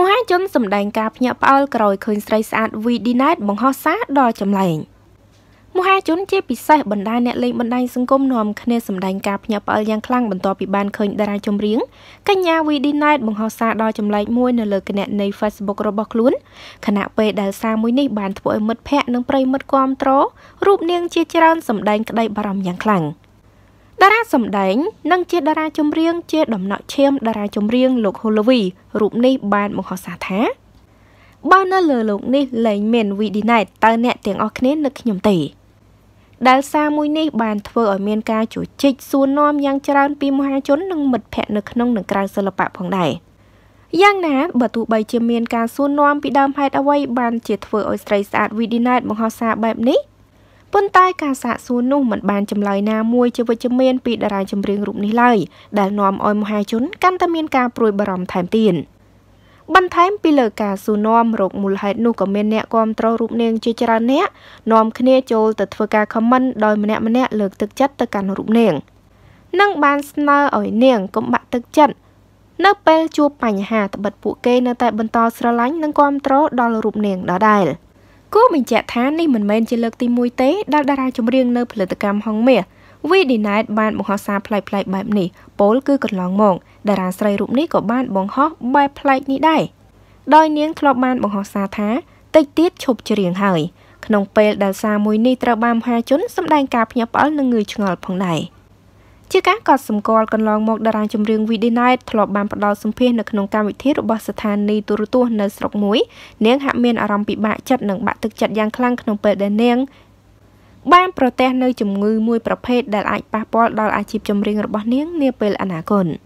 មហាជនសម្ដែងការភ្ញាក់ផ្អើលក្រោយឃើញស្រីស្អាត VDNet បង្ហោះសារដល់ចម្លែងមហាជនជាពិសេសបណ្ដាអ្នកលេងបណ្ដាញសង្គមនាំគ្នាសម្ដែងការភ្ញាក់ផ្អើលយ៉ាងខ្លាំងបន្ទាប់ពីបានឃើញតារាចម្រៀងកញ្ញា VDNet បង្ហោះសារដល់ចម្លែកមួយនៅលើគណនី Facebook របស់ខ្លួនខណៈពេលដែលសារមួយនេះបានធ្វើឲ្យមិត្តភ័ក្តិនិងប្រិយមិត្តគាំទ្ររូបនាងជាច្រើនសម្ដែងក្តីបារម្ភយ៉ាងខ្លាំង។តារាសម្ដែងនិងជាតារាចម្រៀងជាដំណក់ឈាមតារាចម្រៀងលោកហូឡូវីរូបនេះ បានបង្ហោះសារថាបើនៅលើលោកនេះលែងមានវីឌីណេតតើអ្នកទាំងអស់គ្នានឹកខ្ញុំទេដែលសារមួយនេះ បានធ្វើឲ្យមានការជជែកសួរនាំយ៉ាងច្រើនពីមហាជននិងមិត្តភ័ក្តិនៅក្នុងនិងក្រៅសិល្បៈផងដែរយ៉ាងណាបើទោះបីជាមានការសួរនាំពីដើមហេតុអ្វីបានជាធ្វើឲ្យស្រីស្អាតវីឌីណេតបង្ហោះសារបែបនេះប៉ុន្តែការសាកសួរនោះមិនបានចម្លើយណាមួយជាវិជ្ជមានពីតារាចម្រៀងរូបនេះឡើយដែលនាំឲ្យមហាជនកាន់តែមានការព្រួយបារម្ភថែមទៀតបន្ថែមពីលើការសួរនាំរោគមូលហេតុនោះក៏មានអ្នកគាំទ្ររូបនាង ជាច្រើនអ្នកនាំគ្នាចូលទៅធ្វើការខមមិនដោយម្នាក់ម្នាក់លើកទឹកចិត្តទៅកាន់រូបនាងនិងបានស្នើឲ្យនាងកុំបាក់ទឹកចិត្តនៅពេលជួបបញ្ហាត្បិតពួកគេនៅតែបន្តស្រឡាញ់និងគាំទ្រដល់រូបនាងដដែល។គូបញ្ជាក់ថានេះមិនមែនជាលើកទី1ទេដែលតារាចម្រៀងនៅផលិតកម្មហងមាស We Denied បាន បង្ហោះសារប្លែកៗបែបនេះពោលគឺកន្លងមកតារាស្រីរូបនេះក៏បានបង្ហោះបែបប្លែកនេះដែរដោយនាងធ្លាប់បានបង្ហោះសារថាតិចទៀតឈប់ច្រៀងហើយ ក្នុងពេលដែលសារមួយនេះត្រូវបានមហា ជន សម្ដែងការភ្ញាក់ផ្អើលនិងងឿងឆ្ងល់ផងដែរ។ជាការកត់សម្គាល់កន្លងមកតារាចម្រៀង Vidi Night ធ្លាប់បានផ្ដល់សម្ភាសនៅក្នុងកម្មវិធីរបស់ស្ថានីយទូរទស្សន៍នៅស្រុកមួយ នាងហាក់មានអារម្មណ៍ពិបាកចិត្តនិងបាក់ទឹកចិត្តយ៉ាងខ្លាំងក្នុងពេលដែលនាងបានប្រទះនៅជំងឺមួយប្រភេទដែលអាចប៉ះពាល់ដល់អាជីពចម្រៀងរបស់នាងនាពេលអនាគត។